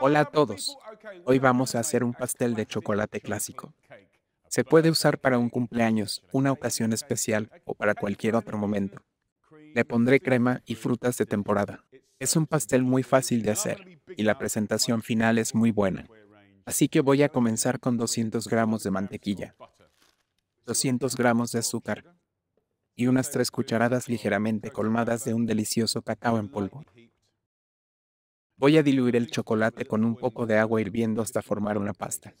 Hola a todos. Hoy vamos a hacer un pastel de chocolate clásico. Se puede usar para un cumpleaños, una ocasión especial o para cualquier otro momento. Le pondré crema y frutas de temporada. Es un pastel muy fácil de hacer y la presentación final es muy buena. Así que voy a comenzar con 200 gramos de mantequilla, 200 gramos de azúcar y unas 3 cucharadas ligeramente colmadas de un delicioso cacao en polvo. Voy a diluir el chocolate con un poco de agua hirviendo hasta formar una pasta.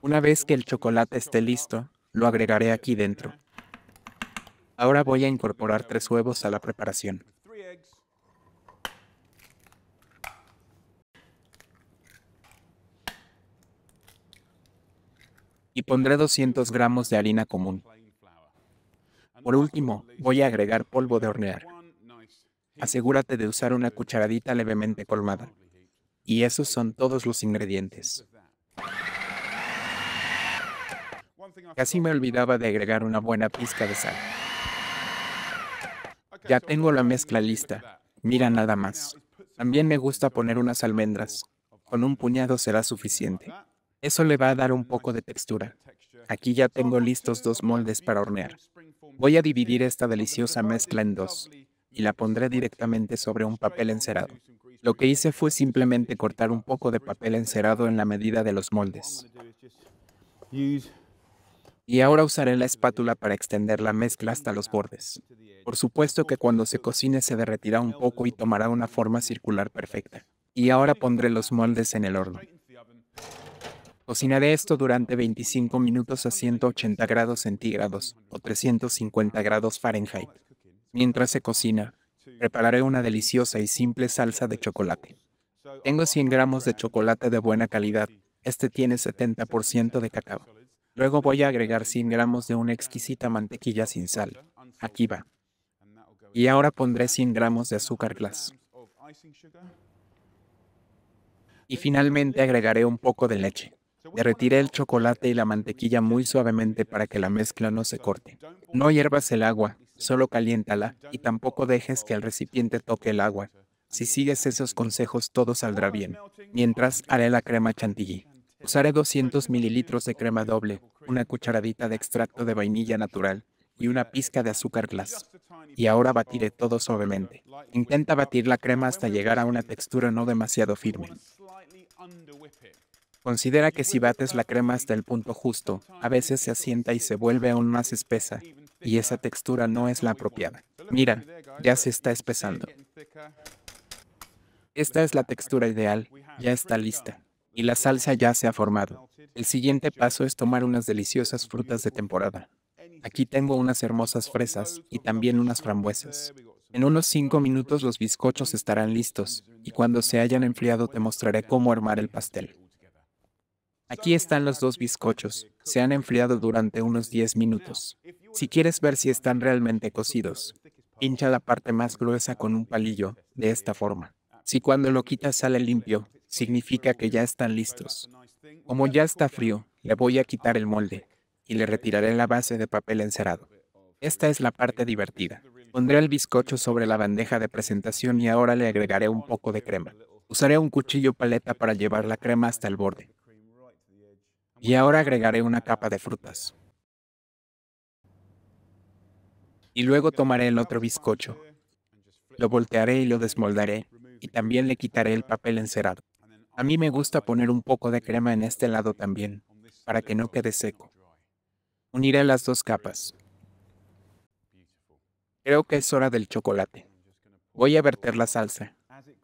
Una vez que el chocolate esté listo, lo agregaré aquí dentro. Ahora voy a incorporar tres huevos a la preparación. Y pondré 200 gramos de harina común. Por último, voy a agregar polvo de hornear asegúrate de usar una cucharadita levemente colmada. Y esos son todos los ingredientes. Casi me olvidaba de agregar una buena pizca de sal. Ya tengo la mezcla lista. Mira nada más. También me gusta poner unas almendras. Con un puñado será suficiente. Eso le va a dar un poco de textura. Aquí ya tengo listos dos moldes para hornear. Voy a dividir esta deliciosa mezcla en dos y la pondré directamente sobre un papel encerado. Lo que hice fue simplemente cortar un poco de papel encerado en la medida de los moldes. Y ahora usaré la espátula para extender la mezcla hasta los bordes. Por supuesto que cuando se cocine se derretirá un poco y tomará una forma circular perfecta. Y ahora pondré los moldes en el horno. Cocinaré esto durante 25 minutos a 180 grados centígrados o 350 grados Fahrenheit. Mientras se cocina, prepararé una deliciosa y simple salsa de chocolate. Tengo 100 gramos de chocolate de buena calidad. Este tiene 70% de cacao. Luego voy a agregar 100 gramos de una exquisita mantequilla sin sal. Aquí va. Y ahora pondré 100 gramos de azúcar glass. Y finalmente agregaré un poco de leche. Derretiré el chocolate y la mantequilla muy suavemente para que la mezcla no se corte. No hiervas el agua, solo caliéntala y tampoco dejes que el recipiente toque el agua. Si sigues esos consejos todo saldrá bien. Mientras haré la crema chantilly. Usaré 200 mililitros de crema doble, una cucharadita de extracto de vainilla natural y una pizca de azúcar glass. Y ahora batiré todo suavemente. Intenta batir la crema hasta llegar a una textura no demasiado firme. Considera que si bates la crema hasta el punto justo, a veces se asienta y se vuelve aún más espesa, y esa textura no es la apropiada. Mira, ya se está espesando. Esta es la textura ideal, ya está lista, y la salsa ya se ha formado. El siguiente paso es tomar unas deliciosas frutas de temporada. Aquí tengo unas hermosas fresas y también unas frambuesas. En unos cinco minutos los bizcochos estarán listos, y cuando se hayan enfriado te mostraré cómo armar el pastel. Aquí están los dos bizcochos, se han enfriado durante unos 10 minutos. Si quieres ver si están realmente cocidos, hincha la parte más gruesa con un palillo, de esta forma. Si cuando lo quitas sale limpio, significa que ya están listos. Como ya está frío, le voy a quitar el molde y le retiraré la base de papel encerado. Esta es la parte divertida. Pondré el bizcocho sobre la bandeja de presentación y ahora le agregaré un poco de crema. Usaré un cuchillo paleta para llevar la crema hasta el borde. Y ahora agregaré una capa de frutas. Y luego tomaré el otro bizcocho. Lo voltearé y lo desmoldaré. Y también le quitaré el papel encerado. A mí me gusta poner un poco de crema en este lado también, para que no quede seco. Uniré las dos capas. Creo que es hora del chocolate. Voy a verter la salsa.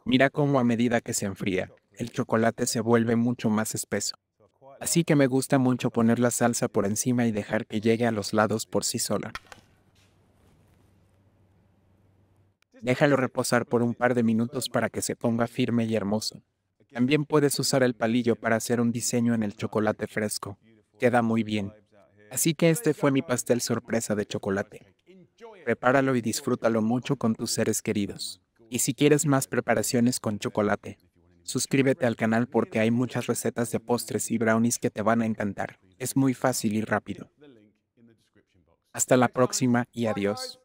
Mira cómo a medida que se enfría, el chocolate se vuelve mucho más espeso. Así que me gusta mucho poner la salsa por encima y dejar que llegue a los lados por sí sola. Déjalo reposar por un par de minutos para que se ponga firme y hermoso. También puedes usar el palillo para hacer un diseño en el chocolate fresco. Queda muy bien. Así que este fue mi pastel sorpresa de chocolate. Prepáralo y disfrútalo mucho con tus seres queridos. Y si quieres más preparaciones con chocolate, Suscríbete al canal porque hay muchas recetas de postres y brownies que te van a encantar. Es muy fácil y rápido. Hasta la próxima y adiós.